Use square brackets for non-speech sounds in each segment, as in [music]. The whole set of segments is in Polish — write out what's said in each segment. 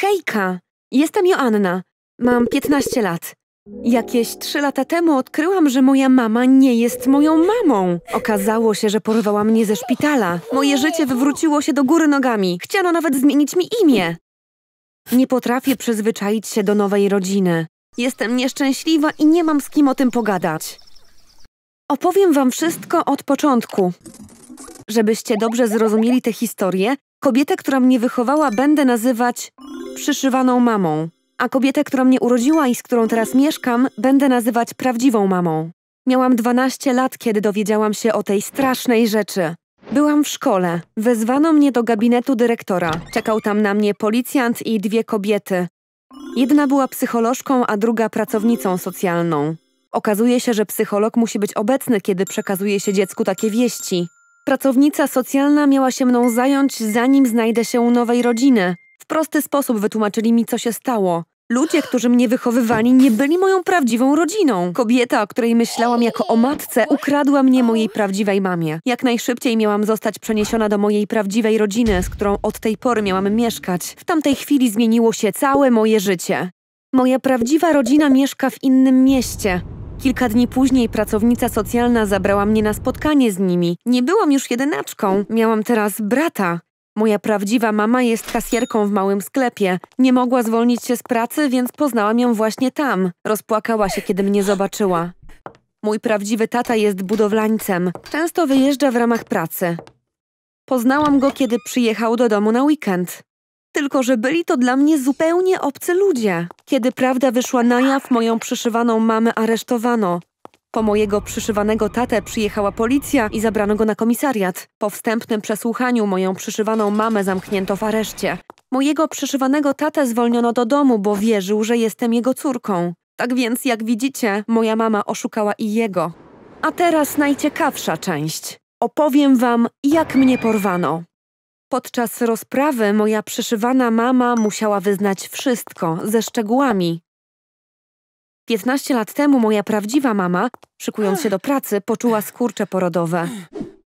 Hejka, jestem Joanna. Mam 15 lat. Jakieś trzy lata temu odkryłam, że moja mama nie jest moją mamą. Okazało się, że porwała mnie ze szpitala. Moje życie wywróciło się do góry nogami. Chciano nawet zmienić mi imię. Nie potrafię przyzwyczaić się do nowej rodziny. Jestem nieszczęśliwa i nie mam z kim o tym pogadać. Opowiem wam wszystko od początku. Żebyście dobrze zrozumieli tę historię, Kobietę, która mnie wychowała, będę nazywać przyszywaną mamą, a kobietę, która mnie urodziła i z którą teraz mieszkam, będę nazywać prawdziwą mamą. Miałam 12 lat, kiedy dowiedziałam się o tej strasznej rzeczy. Byłam w szkole. Wezwano mnie do gabinetu dyrektora. Czekał tam na mnie policjant i dwie kobiety. Jedna była psycholożką, a druga pracownicą socjalną. Okazuje się, że psycholog musi być obecny, kiedy przekazuje się dziecku takie wieści. Pracownica socjalna miała się mną zająć, zanim znajdę się u nowej rodziny. W prosty sposób wytłumaczyli mi, co się stało. Ludzie, którzy mnie wychowywali, nie byli moją prawdziwą rodziną. Kobieta, o której myślałam jako o matce, ukradła mnie mojej prawdziwej mamie. Jak najszybciej miałam zostać przeniesiona do mojej prawdziwej rodziny, z którą od tej pory miałam mieszkać. W tamtej chwili zmieniło się całe moje życie. Moja prawdziwa rodzina mieszka w innym mieście. Kilka dni później pracownica socjalna zabrała mnie na spotkanie z nimi. Nie byłam już jedynaczką, miałam teraz brata. Moja prawdziwa mama jest kasjerką w małym sklepie. Nie mogła zwolnić się z pracy, więc poznałam ją właśnie tam. Rozpłakała się, kiedy mnie zobaczyła. Mój prawdziwy tata jest budowlańcem. Często wyjeżdża w ramach pracy. Poznałam go, kiedy przyjechał do domu na weekend tylko że byli to dla mnie zupełnie obcy ludzie. Kiedy prawda wyszła na jaw, moją przyszywaną mamę aresztowano. Po mojego przyszywanego tatę przyjechała policja i zabrano go na komisariat. Po wstępnym przesłuchaniu moją przyszywaną mamę zamknięto w areszcie. Mojego przyszywanego tatę zwolniono do domu, bo wierzył, że jestem jego córką. Tak więc, jak widzicie, moja mama oszukała i jego. A teraz najciekawsza część. Opowiem wam, jak mnie porwano. Podczas rozprawy moja przeszywana mama musiała wyznać wszystko, ze szczegółami. 15 lat temu moja prawdziwa mama, szykując się do pracy, poczuła skurcze porodowe.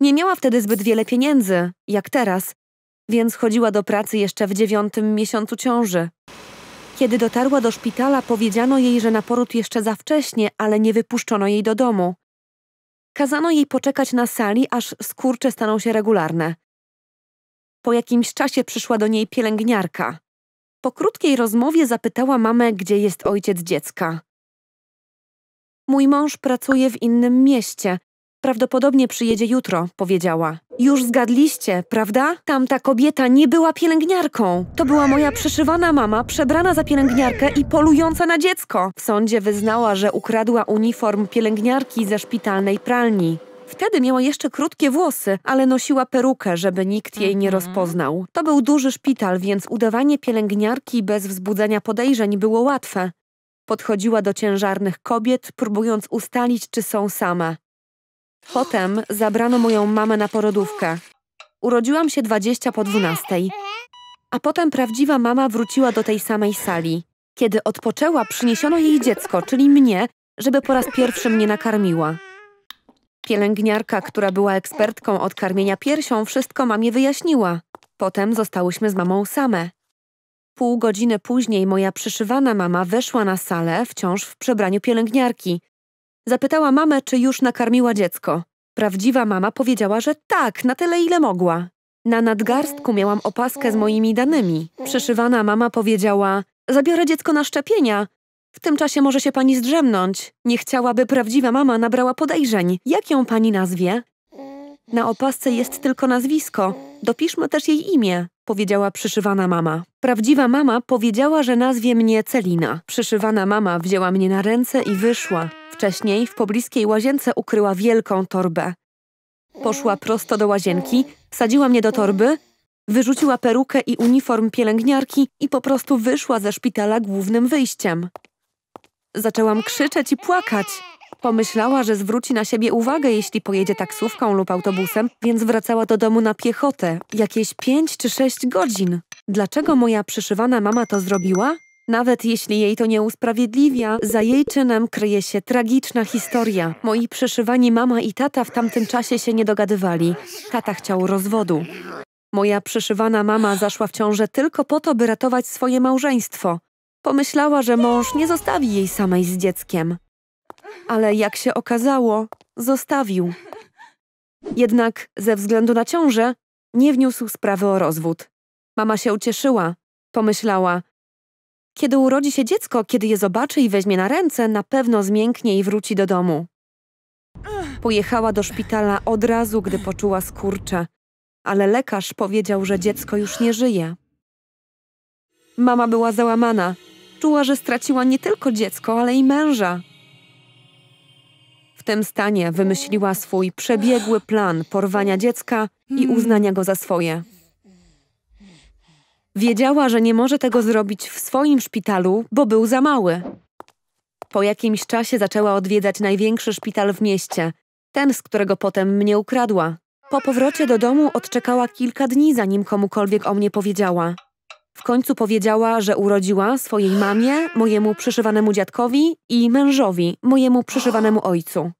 Nie miała wtedy zbyt wiele pieniędzy, jak teraz, więc chodziła do pracy jeszcze w dziewiątym miesiącu ciąży. Kiedy dotarła do szpitala, powiedziano jej, że na poród jeszcze za wcześnie, ale nie wypuszczono jej do domu. Kazano jej poczekać na sali, aż skurcze staną się regularne. Po jakimś czasie przyszła do niej pielęgniarka. Po krótkiej rozmowie zapytała mamę, gdzie jest ojciec dziecka. Mój mąż pracuje w innym mieście. Prawdopodobnie przyjedzie jutro, powiedziała. Już zgadliście, prawda? Tamta kobieta nie była pielęgniarką. To była moja przyszywana mama, przebrana za pielęgniarkę i polująca na dziecko. W sądzie wyznała, że ukradła uniform pielęgniarki ze szpitalnej pralni. Wtedy miała jeszcze krótkie włosy, ale nosiła perukę, żeby nikt jej nie mhm. rozpoznał. To był duży szpital, więc udawanie pielęgniarki bez wzbudzenia podejrzeń było łatwe. Podchodziła do ciężarnych kobiet, próbując ustalić, czy są same. Potem zabrano moją mamę na porodówkę. Urodziłam się 20 po 12. A potem prawdziwa mama wróciła do tej samej sali. Kiedy odpoczęła, przyniesiono jej dziecko, czyli mnie, żeby po raz pierwszy mnie nakarmiła. Pielęgniarka, która była ekspertką od karmienia piersią, wszystko mamie wyjaśniła. Potem zostałyśmy z mamą same. Pół godziny później moja przyszywana mama weszła na salę, wciąż w przebraniu pielęgniarki. Zapytała mamę, czy już nakarmiła dziecko. Prawdziwa mama powiedziała, że tak, na tyle ile mogła. Na nadgarstku miałam opaskę z moimi danymi. Przyszywana mama powiedziała: Zabiorę dziecko na szczepienia, w tym czasie może się pani zdrzemnąć. Nie chciałaby prawdziwa mama nabrała podejrzeń. Jak ją pani nazwie? Na opasce jest tylko nazwisko. Dopiszmy też jej imię, powiedziała przyszywana mama. Prawdziwa mama powiedziała, że nazwie mnie Celina. Przyszywana mama wzięła mnie na ręce i wyszła. Wcześniej w pobliskiej łazience ukryła wielką torbę. Poszła prosto do łazienki, sadziła mnie do torby, wyrzuciła perukę i uniform pielęgniarki i po prostu wyszła ze szpitala głównym wyjściem. Zaczęłam krzyczeć i płakać. Pomyślała, że zwróci na siebie uwagę, jeśli pojedzie taksówką lub autobusem, więc wracała do domu na piechotę, jakieś pięć czy sześć godzin. Dlaczego moja przyszywana mama to zrobiła? Nawet jeśli jej to nie usprawiedliwia, za jej czynem kryje się tragiczna historia. Moi przyszywani mama i tata w tamtym czasie się nie dogadywali. Tata chciał rozwodu. Moja przyszywana mama zaszła w ciążę tylko po to, by ratować swoje małżeństwo. Pomyślała, że mąż nie zostawi jej samej z dzieckiem. Ale jak się okazało, zostawił. Jednak ze względu na ciążę nie wniósł sprawy o rozwód. Mama się ucieszyła. Pomyślała, kiedy urodzi się dziecko, kiedy je zobaczy i weźmie na ręce, na pewno zmięknie i wróci do domu. Pojechała do szpitala od razu, gdy poczuła skurcze, ale lekarz powiedział, że dziecko już nie żyje. Mama była załamana, czuła, że straciła nie tylko dziecko, ale i męża. W tym stanie wymyśliła swój przebiegły plan porwania dziecka i hmm. uznania go za swoje. Wiedziała, że nie może tego zrobić w swoim szpitalu, bo był za mały. Po jakimś czasie zaczęła odwiedzać największy szpital w mieście, ten, z którego potem mnie ukradła. Po powrocie do domu odczekała kilka dni, zanim komukolwiek o mnie powiedziała. W końcu powiedziała, że urodziła swojej mamie, mojemu przyszywanemu dziadkowi i mężowi, mojemu przyszywanemu ojcu.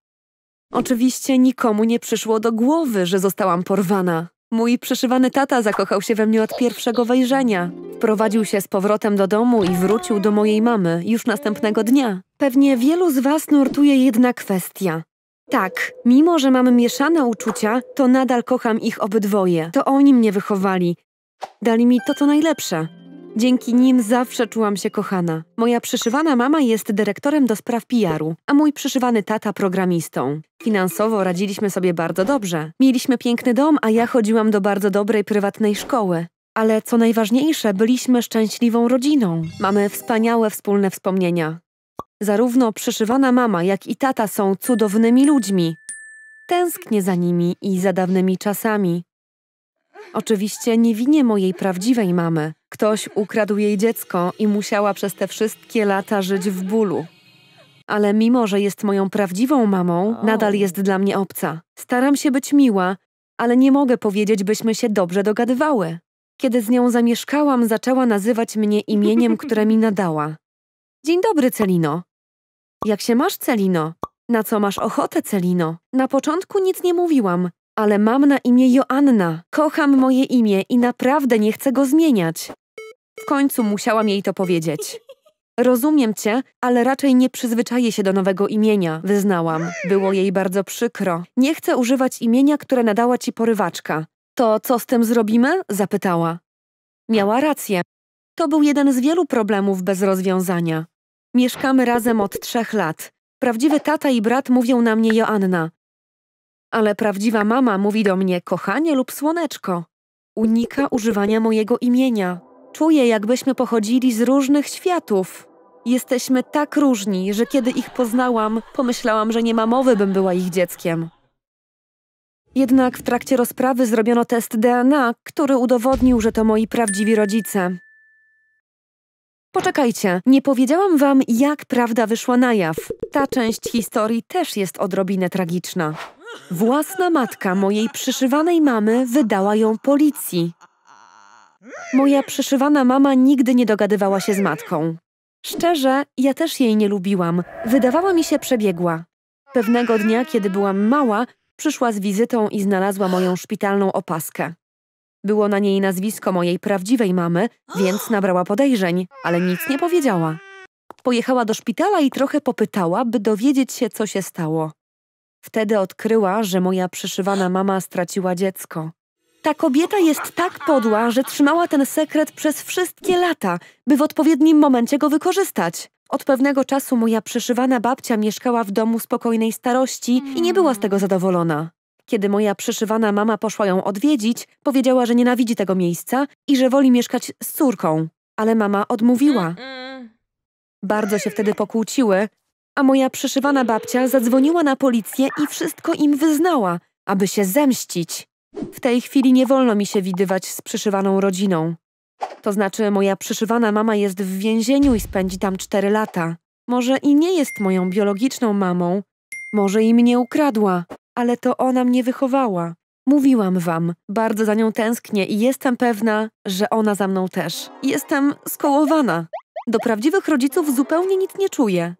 Oczywiście nikomu nie przyszło do głowy, że zostałam porwana. Mój przyszywany tata zakochał się we mnie od pierwszego wejrzenia. Wprowadził się z powrotem do domu i wrócił do mojej mamy już następnego dnia. Pewnie wielu z was nurtuje jedna kwestia. Tak, mimo że mamy mieszane uczucia, to nadal kocham ich obydwoje. To oni mnie wychowali, Dali mi to, co najlepsze. Dzięki nim zawsze czułam się kochana. Moja przyszywana mama jest dyrektorem do spraw PR-u, a mój przyszywany tata programistą. Finansowo radziliśmy sobie bardzo dobrze. Mieliśmy piękny dom, a ja chodziłam do bardzo dobrej prywatnej szkoły. Ale co najważniejsze, byliśmy szczęśliwą rodziną. Mamy wspaniałe wspólne wspomnienia. Zarówno przyszywana mama, jak i tata są cudownymi ludźmi. Tęsknię za nimi i za dawnymi czasami. Oczywiście nie winię mojej prawdziwej mamy. Ktoś ukradł jej dziecko i musiała przez te wszystkie lata żyć w bólu. Ale mimo, że jest moją prawdziwą mamą, nadal jest dla mnie obca. Staram się być miła, ale nie mogę powiedzieć, byśmy się dobrze dogadywały. Kiedy z nią zamieszkałam, zaczęła nazywać mnie imieniem, które mi nadała. Dzień dobry, Celino. Jak się masz, Celino? Na co masz ochotę, Celino? Na początku nic nie mówiłam, ale mam na imię Joanna. Kocham moje imię i naprawdę nie chcę go zmieniać. W końcu musiałam jej to powiedzieć. [laughs] Rozumiem cię, ale raczej nie przyzwyczaję się do nowego imienia, wyznałam. Było jej bardzo przykro. Nie chcę używać imienia, które nadała ci porywaczka. To co z tym zrobimy? zapytała. Miała rację. To był jeden z wielu problemów bez rozwiązania. Mieszkamy razem od trzech lat. Prawdziwy tata i brat mówią na mnie Joanna ale prawdziwa mama mówi do mnie kochanie lub słoneczko. Unika używania mojego imienia. Czuję, jakbyśmy pochodzili z różnych światów. Jesteśmy tak różni, że kiedy ich poznałam, pomyślałam, że nie ma mowy, bym była ich dzieckiem. Jednak w trakcie rozprawy zrobiono test DNA, który udowodnił, że to moi prawdziwi rodzice. Poczekajcie, nie powiedziałam wam, jak prawda wyszła na jaw. Ta część historii też jest odrobinę tragiczna. Własna matka mojej przyszywanej mamy wydała ją policji. Moja przyszywana mama nigdy nie dogadywała się z matką. Szczerze, ja też jej nie lubiłam. Wydawała mi się przebiegła. Pewnego dnia, kiedy byłam mała, przyszła z wizytą i znalazła moją szpitalną opaskę. Było na niej nazwisko mojej prawdziwej mamy, więc nabrała podejrzeń, ale nic nie powiedziała. Pojechała do szpitala i trochę popytała, by dowiedzieć się, co się stało. Wtedy odkryła, że moja przyszywana mama straciła dziecko. Ta kobieta jest tak podła, że trzymała ten sekret przez wszystkie lata, by w odpowiednim momencie go wykorzystać. Od pewnego czasu moja przyszywana babcia mieszkała w domu spokojnej starości i nie była z tego zadowolona. Kiedy moja przyszywana mama poszła ją odwiedzić, powiedziała, że nienawidzi tego miejsca i że woli mieszkać z córką, ale mama odmówiła. Bardzo się wtedy pokłóciły, a moja przeszywana babcia zadzwoniła na policję i wszystko im wyznała, aby się zemścić. W tej chwili nie wolno mi się widywać z przeszywaną rodziną. To znaczy, moja przeszywana mama jest w więzieniu i spędzi tam cztery lata. Może i nie jest moją biologiczną mamą, może i mnie ukradła, ale to ona mnie wychowała. Mówiłam wam, bardzo za nią tęsknię i jestem pewna, że ona za mną też. Jestem skołowana. Do prawdziwych rodziców zupełnie nic nie czuję.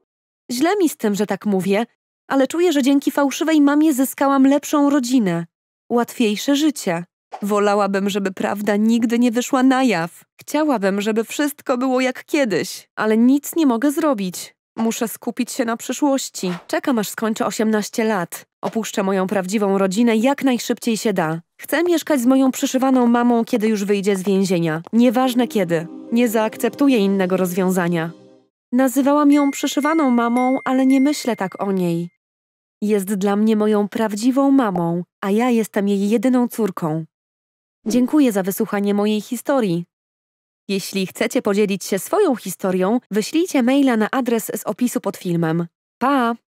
Źle mi z tym, że tak mówię, ale czuję, że dzięki fałszywej mamie zyskałam lepszą rodzinę, łatwiejsze życie. Wolałabym, żeby prawda nigdy nie wyszła na jaw. Chciałabym, żeby wszystko było jak kiedyś, ale nic nie mogę zrobić. Muszę skupić się na przyszłości. Czekam aż skończę 18 lat. Opuszczę moją prawdziwą rodzinę jak najszybciej się da. Chcę mieszkać z moją przyszywaną mamą, kiedy już wyjdzie z więzienia. Nieważne kiedy. Nie zaakceptuję innego rozwiązania. Nazywałam ją przeszywaną mamą, ale nie myślę tak o niej. Jest dla mnie moją prawdziwą mamą, a ja jestem jej jedyną córką. Dziękuję za wysłuchanie mojej historii. Jeśli chcecie podzielić się swoją historią, wyślijcie maila na adres z opisu pod filmem. Pa!